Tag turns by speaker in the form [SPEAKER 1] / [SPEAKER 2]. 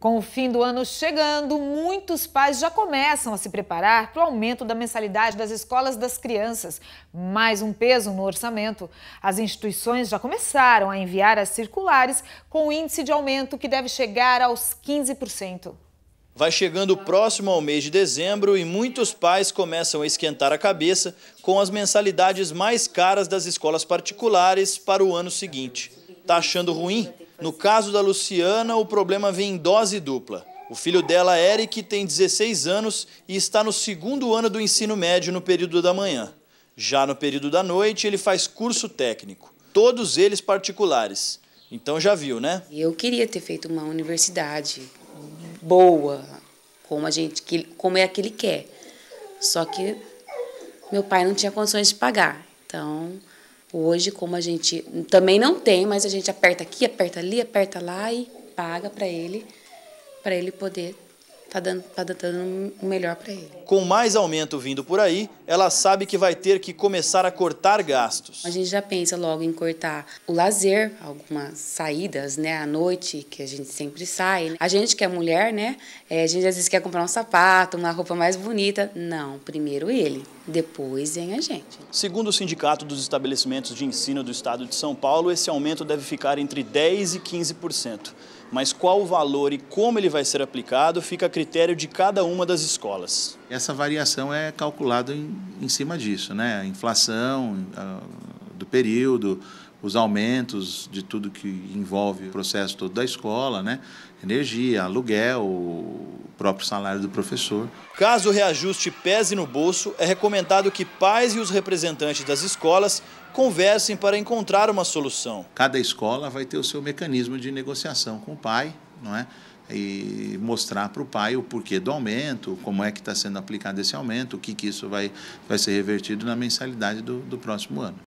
[SPEAKER 1] Com o fim do ano chegando, muitos pais já começam a se preparar para o aumento da mensalidade das escolas das crianças, mais um peso no orçamento. As instituições já começaram a enviar as circulares com o índice de aumento que deve chegar aos
[SPEAKER 2] 15%.
[SPEAKER 1] Vai chegando próximo ao mês de dezembro e muitos pais começam a esquentar a cabeça com as mensalidades mais caras das escolas particulares para o ano seguinte. Tá achando ruim? No caso da Luciana, o problema vem em dose dupla. O filho dela, Eric, tem 16 anos e está no segundo ano do ensino médio no período da manhã. Já no período da noite, ele faz curso técnico, todos eles particulares. Então já viu, né?
[SPEAKER 2] Eu queria ter feito uma universidade boa, como a gente como é a que ele quer. Só que meu pai não tinha condições de pagar. Então, Hoje, como a gente também não tem, mas a gente aperta aqui, aperta ali, aperta lá e paga para ele, para ele poder está dando, tá dando o melhor para ele.
[SPEAKER 1] Com mais aumento vindo por aí, ela sabe que vai ter que começar a cortar gastos.
[SPEAKER 2] A gente já pensa logo em cortar o lazer, algumas saídas, né, à noite, que a gente sempre sai. Né? A gente que é mulher, né, é, a gente às vezes quer comprar um sapato, uma roupa mais bonita. Não, primeiro ele, depois vem a gente.
[SPEAKER 1] Segundo o Sindicato dos Estabelecimentos de Ensino do Estado de São Paulo, esse aumento deve ficar entre 10% e 15% mas qual o valor e como ele vai ser aplicado fica a critério de cada uma das escolas. Essa variação é calculada
[SPEAKER 3] em, em cima disso, né? A inflação a, do período, os aumentos de tudo que envolve o processo todo da escola, né? Energia, aluguel, o
[SPEAKER 1] próprio salário
[SPEAKER 3] do professor.
[SPEAKER 1] Caso o reajuste pese no bolso, é recomendado que pais e os representantes das escolas conversem para encontrar uma solução.
[SPEAKER 3] Cada escola vai ter o seu mecanismo de negociação com o pai, não é? e mostrar para o pai o porquê do aumento, como é que está sendo aplicado esse aumento, o que, que isso vai, vai ser revertido na mensalidade do, do próximo ano.